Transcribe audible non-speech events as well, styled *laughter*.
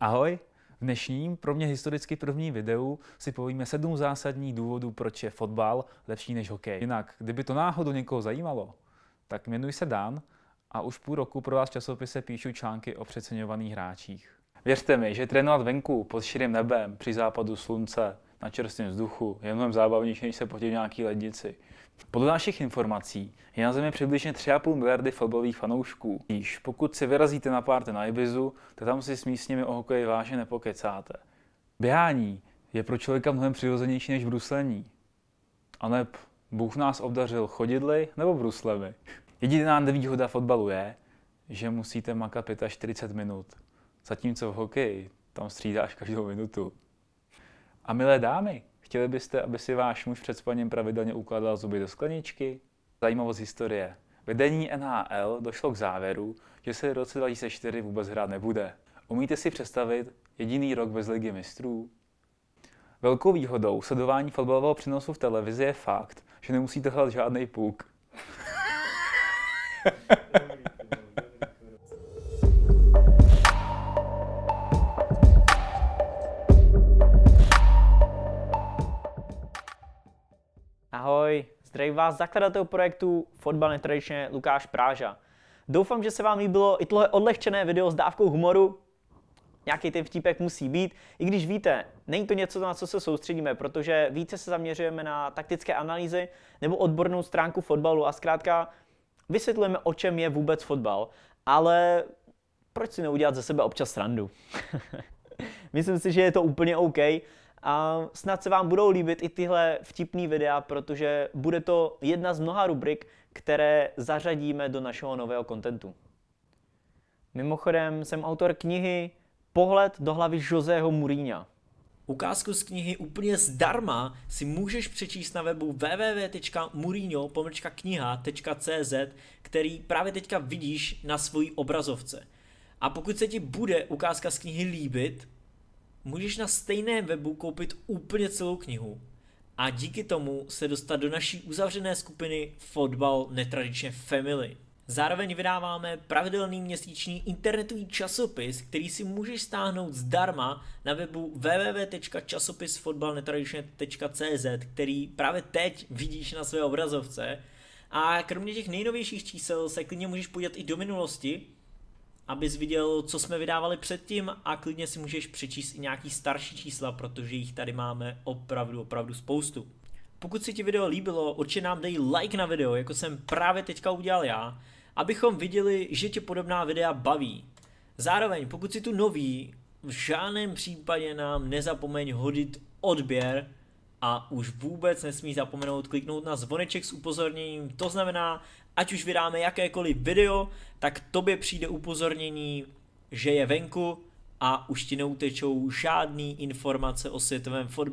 Ahoj! V dnešním, pro mě historicky první videu, si povíme sedm zásadních důvodů, proč je fotbal lepší než hokej. Jinak, kdyby to náhodou někoho zajímalo, tak jmenuji se Dan a už půl roku pro vás časopise píšu články o přeceňovaných hráčích. Věřte mi, že trénovat venku pod širým nebem při západu slunce na čerstvém vzduchu je mnohem zábavnější, než se potit v nějaký lednici. Podle našich informací je na Zemi přibližně 3,5 miliardy fotbalových fanoušků. Již pokud se vyrazíte na párty na Ibizu, tak tam si s místními o hokeji vážně nepokecáte. Běhání je pro člověka mnohem přirozenější než bruslení. A neb Bůh nás obdařil chodidly nebo bruslemi. Jediná nevýhoda fotbalu je, že musíte makat 45 minut, zatímco v hokeji tam střídáš každou minutu. A milé dámy, Chtěli byste, aby si váš muž před spaním pravidelně ukládal zuby do skleničky? Zajímavost historie. Vedení NHL došlo k závěru, že se v roce 2004 vůbec hrát nebude. Umíte si představit jediný rok bez ligy mistrů? Velkou výhodou sledování fotbalového přenosu v televizi je fakt, že nemusíte hledat žádný puk. *laughs* Ahoj, zdravím vás zakladatel projektu Fotbal netradičně Lukáš Práža. Doufám, že se vám líbilo i tohle odlehčené video s dávkou humoru. Nějaký ten vtípek musí být, i když víte, není to něco, na co se soustředíme, protože více se zaměřujeme na taktické analýzy nebo odbornou stránku fotbalu a zkrátka vysvětlujeme, o čem je vůbec fotbal, ale proč si neudělat ze sebe občas randu? *laughs* Myslím si, že je to úplně OK a snad se vám budou líbit i tyhle vtipný videa, protože bude to jedna z mnoha rubrik, které zařadíme do našeho nového kontentu. Mimochodem jsem autor knihy Pohled do hlavy Joseho Muríňa. Ukázku z knihy úplně zdarma si můžeš přečíst na webu www.murino.kniha.cz, který právě teďka vidíš na svojí obrazovce. A pokud se ti bude ukázka z knihy líbit, můžeš na stejném webu koupit úplně celou knihu a díky tomu se dostat do naší uzavřené skupiny Fotbal netradičně Family. Zároveň vydáváme pravidelný měsíční internetový časopis, který si můžeš stáhnout zdarma na webu www.časopisfotbalnetradičně.cz, který právě teď vidíš na své obrazovce. A kromě těch nejnovějších čísel se klidně můžeš podívat i do minulosti, abys viděl, co jsme vydávali předtím a klidně si můžeš přečíst i nějaký starší čísla, protože jich tady máme opravdu, opravdu spoustu. Pokud si ti video líbilo, určitě nám dej like na video, jako jsem právě teďka udělal já, abychom viděli, že tě podobná videa baví. Zároveň, pokud si tu nový, v žádném případě nám nezapomeň hodit odběr, a už vůbec nesmí zapomenout kliknout na zvoneček s upozorněním, to znamená, ať už vydáme jakékoliv video, tak tobě přijde upozornění, že je venku a už ti neutečou žádný informace o světovém fotbalu.